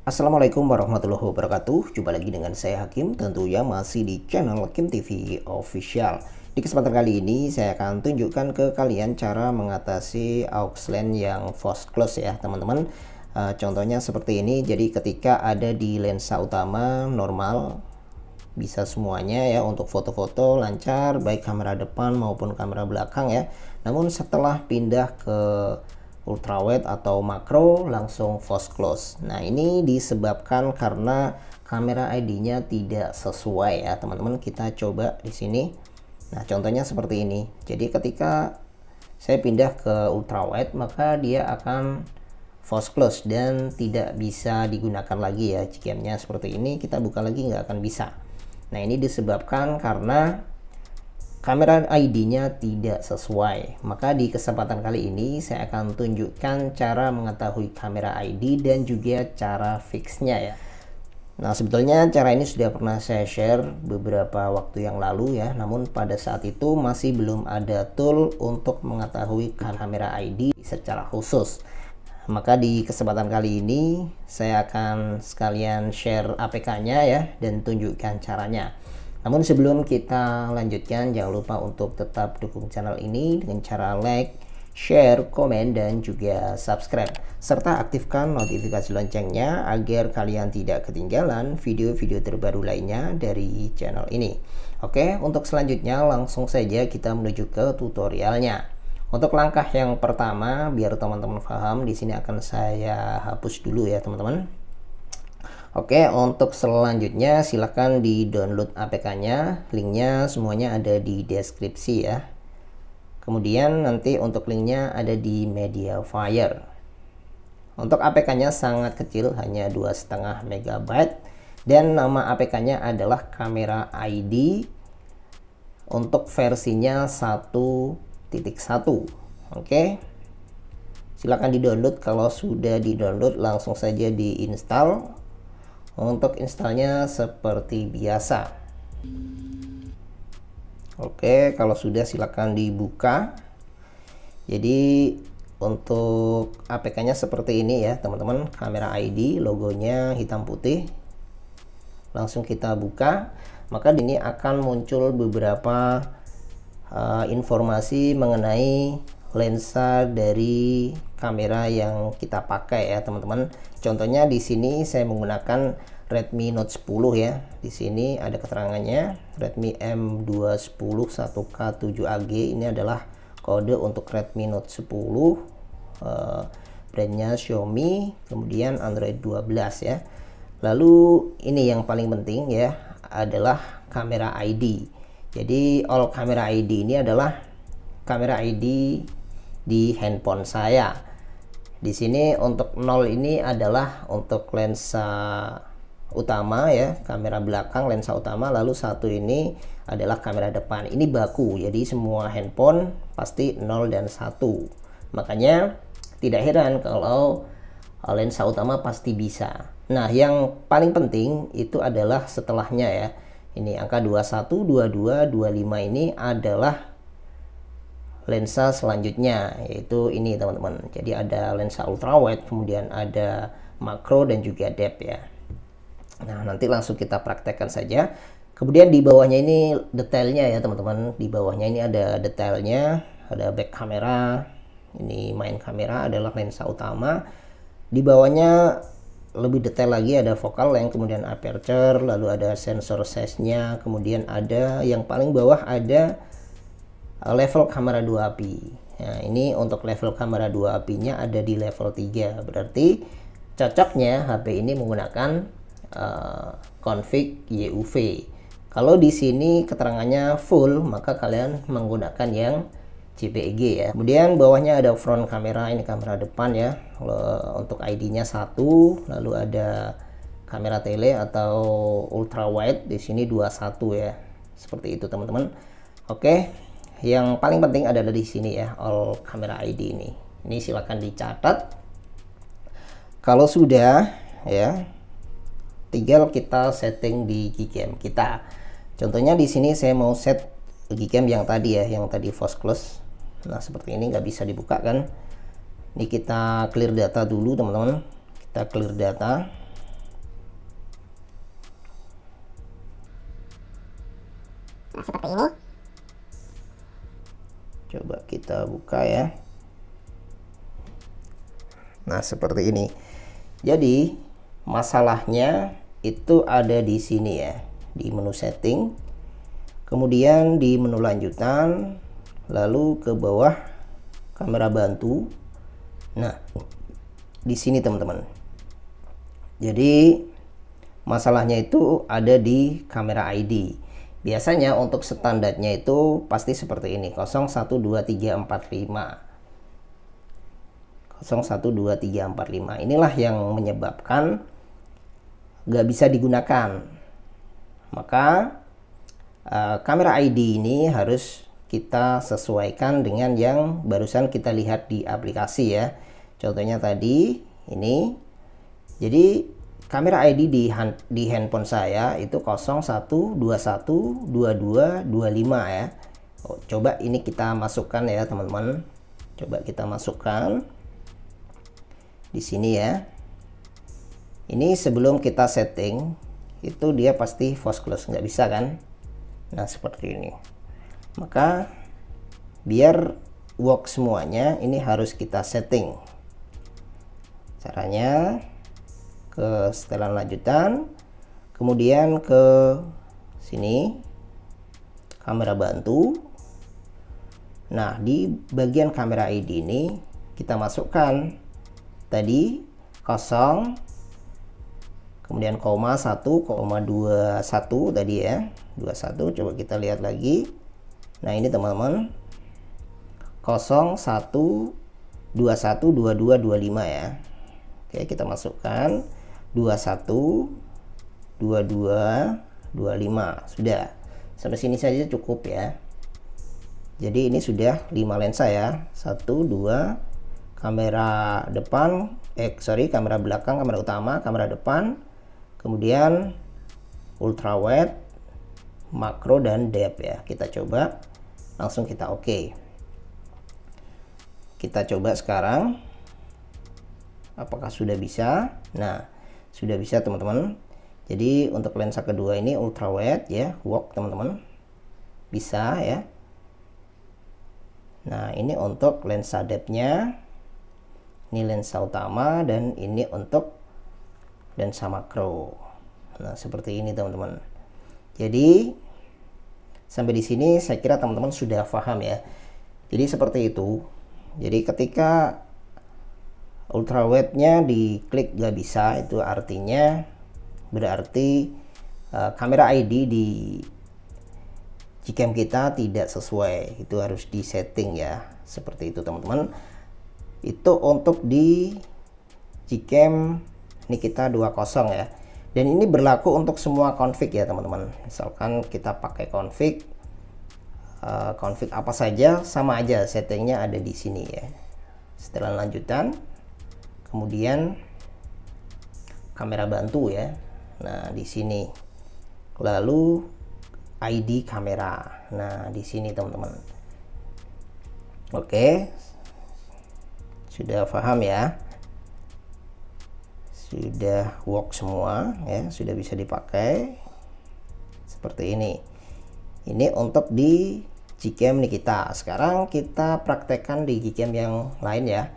Assalamualaikum warahmatullahi wabarakatuh Jumpa lagi dengan saya Hakim Tentunya masih di channel Hakim TV Official Di kesempatan kali ini saya akan tunjukkan ke kalian Cara mengatasi AUX yang fast close ya teman-teman eh, Contohnya seperti ini Jadi ketika ada di lensa utama normal bisa semuanya ya untuk foto-foto lancar baik kamera depan maupun kamera belakang ya namun setelah pindah ke ultrawide atau makro langsung force close. Nah, ini disebabkan karena kamera ID-nya tidak sesuai ya, teman-teman. Kita coba di sini. Nah, contohnya seperti ini. Jadi ketika saya pindah ke ultrawide, maka dia akan force close dan tidak bisa digunakan lagi ya. Gamenya seperti ini kita buka lagi nggak akan bisa. Nah, ini disebabkan karena kamera ID-nya tidak sesuai. Maka di kesempatan kali ini saya akan tunjukkan cara mengetahui kamera ID dan juga cara fixnya ya. Nah sebetulnya cara ini sudah pernah saya share beberapa waktu yang lalu ya Namun pada saat itu masih belum ada tool untuk mengetahui kamera ID secara khusus Maka di kesempatan kali ini saya akan sekalian share APK nya ya dan tunjukkan caranya namun sebelum kita lanjutkan, jangan lupa untuk tetap dukung channel ini dengan cara like, share, komen, dan juga subscribe. Serta aktifkan notifikasi loncengnya agar kalian tidak ketinggalan video-video terbaru lainnya dari channel ini. Oke, untuk selanjutnya langsung saja kita menuju ke tutorialnya. Untuk langkah yang pertama, biar teman-teman paham, di sini akan saya hapus dulu ya teman-teman. Oke, untuk selanjutnya silahkan di-download APK-nya. Linknya semuanya ada di deskripsi ya. Kemudian nanti untuk linknya ada di mediafire. Untuk APK-nya sangat kecil, hanya dua setengah megabyte Dan nama APK-nya adalah kamera ID untuk versinya 1.1. Oke. Silakan di-download. Kalau sudah di-download langsung saja di install untuk installnya seperti biasa oke kalau sudah silakan dibuka jadi untuk APK nya seperti ini ya teman-teman kamera ID logonya hitam putih langsung kita buka maka ini akan muncul beberapa uh, informasi mengenai lensa dari kamera yang kita pakai ya teman-teman contohnya di sini saya menggunakan Redmi Note 10 ya di sini ada keterangannya Redmi M210 1K7AG ini adalah kode untuk Redmi Note 10 eh, brandnya Xiaomi kemudian Android 12 ya lalu ini yang paling penting ya adalah kamera ID jadi all kamera ID ini adalah kamera ID di handphone saya di sini untuk nol ini adalah untuk lensa utama ya, kamera belakang lensa utama, lalu satu ini adalah kamera depan. Ini baku, jadi semua handphone pasti nol dan satu Makanya tidak heran kalau eh, lensa utama pasti bisa. Nah, yang paling penting itu adalah setelahnya ya. Ini angka 21, 22, 25 ini adalah lensa selanjutnya yaitu ini teman-teman jadi ada lensa ultrawide kemudian ada makro dan juga depth ya nah nanti langsung kita praktekkan saja kemudian di bawahnya ini detailnya ya teman-teman di bawahnya ini ada detailnya ada back kamera ini main kamera adalah lensa utama di bawahnya lebih detail lagi ada focal length kemudian aperture lalu ada sensor size nya kemudian ada yang paling bawah ada Eh, level kamera 2 api. Nah, ini untuk level kamera dua apinya ada di level 3. Berarti cocoknya HP ini menggunakan uh, config YUV. Kalau di sini keterangannya full, maka kalian menggunakan yang JPEG ya. Kemudian bawahnya ada front kamera, ini kamera depan ya. Untuk ID-nya satu, lalu ada kamera tele atau ultra wide di sini 21 ya. Seperti itu teman-teman. Oke, yang paling penting adalah di sini ya all camera ID ini ini silahkan dicatat kalau sudah ya tinggal kita setting di Gcam kita contohnya di sini saya mau set Gcam yang tadi ya yang tadi force close nah seperti ini nggak bisa dibuka kan ini kita clear data dulu teman-teman kita clear data nah seperti ini coba kita buka ya nah seperti ini jadi masalahnya itu ada di sini ya di menu setting kemudian di menu lanjutan lalu ke bawah kamera bantu nah di sini teman-teman jadi masalahnya itu ada di kamera ID Biasanya untuk standarnya itu pasti seperti ini 012345 012345 inilah yang menyebabkan nggak bisa digunakan maka eh, kamera ID ini harus kita sesuaikan dengan yang barusan kita lihat di aplikasi ya contohnya tadi ini jadi kamera ID di, hand, di handphone saya itu 01212225 ya. Oh, coba ini kita masukkan ya teman-teman. Coba kita masukkan di sini ya. Ini sebelum kita setting itu dia pasti force close nggak bisa kan? Nah seperti ini. Maka biar work semuanya ini harus kita setting. Caranya ke setelan lanjutan kemudian ke sini kamera bantu nah di bagian kamera ID ini kita masukkan tadi kosong kemudian koma 1 koma 21 tadi ya 21 coba kita lihat lagi nah ini teman-teman 0 1 21 22 25 ya Oke kita masukkan 21 22 25 sudah sampai sini saja cukup ya jadi ini sudah 5 lensa ya 1 2 kamera depan eh sorry kamera belakang kamera utama kamera depan kemudian ultrawide makro dan depth ya kita coba langsung kita oke okay. kita coba sekarang apakah sudah bisa nah sudah bisa teman-teman jadi untuk lensa kedua ini ultrawide ya walk teman-teman bisa ya nah ini untuk lensa depthnya ini lensa utama dan ini untuk lensa makro nah seperti ini teman-teman jadi sampai di sini saya kira teman-teman sudah paham ya jadi seperti itu jadi ketika ultrawide-nya klik nggak bisa itu artinya berarti uh, kamera ID di Gcam kita tidak sesuai itu harus di setting ya seperti itu teman-teman itu untuk di Gcam ini kita 20 ya dan ini berlaku untuk semua config ya teman-teman misalkan kita pakai config uh, config apa saja sama aja settingnya ada di sini ya setelah lanjutan kemudian kamera bantu ya nah di sini lalu ID kamera nah di sini teman-teman oke sudah paham ya sudah work semua ya sudah bisa dipakai seperti ini ini untuk di Gcam kita. sekarang kita praktekkan di Gcam yang lain ya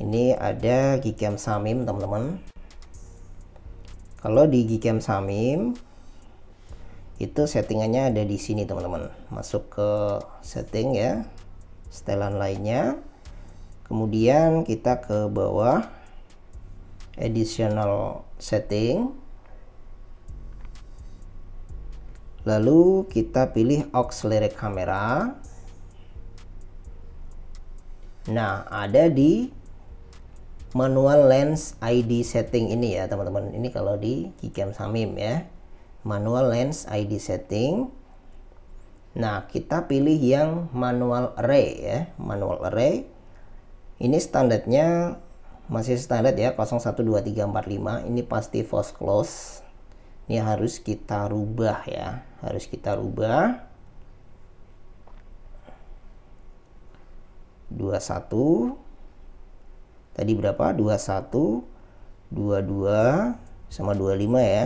ini ada Gcam Samim teman-teman kalau di Gcam Samim itu settingannya ada di sini teman-teman masuk ke setting ya setelan lainnya kemudian kita ke bawah additional setting lalu kita pilih auxiliary kamera. nah ada di manual lens ID setting ini ya teman-teman ini kalau di Gcam Samim ya manual lens ID setting nah kita pilih yang manual array ya manual array ini standarnya masih standar ya 012345 ini pasti false close ini harus kita rubah ya harus kita rubah 21 Tadi berapa? 21, 22, sama 25 ya.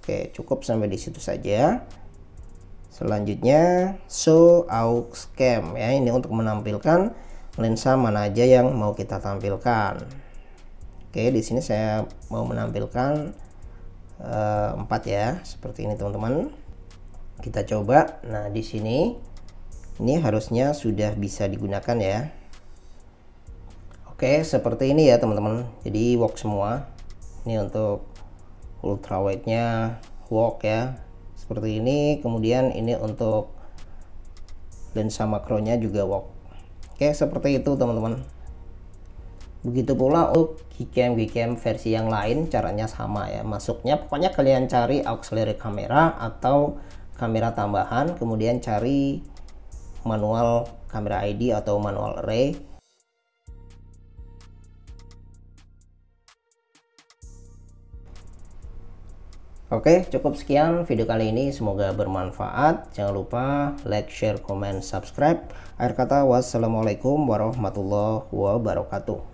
Oke, cukup sampai di situ saja. Selanjutnya, show aux cam ya. Ini untuk menampilkan lensa mana aja yang mau kita tampilkan. Oke, di sini saya mau menampilkan eh, empat ya, seperti ini teman-teman. Kita coba. Nah, di sini ini harusnya sudah bisa digunakan ya. Oke, seperti ini ya teman-teman. Jadi walk semua. Ini untuk ultrawide-nya walk ya. Seperti ini, kemudian ini untuk lensa makronya juga walk. Oke, seperti itu teman-teman. Begitu pula untuk gcam gcam versi yang lain caranya sama ya. Masuknya pokoknya kalian cari auxiliary kamera atau kamera tambahan, kemudian cari manual kamera ID atau manual array Oke, cukup sekian video kali ini. Semoga bermanfaat. Jangan lupa like, share, comment subscribe. Akhir kata, wassalamualaikum warahmatullahi wabarakatuh.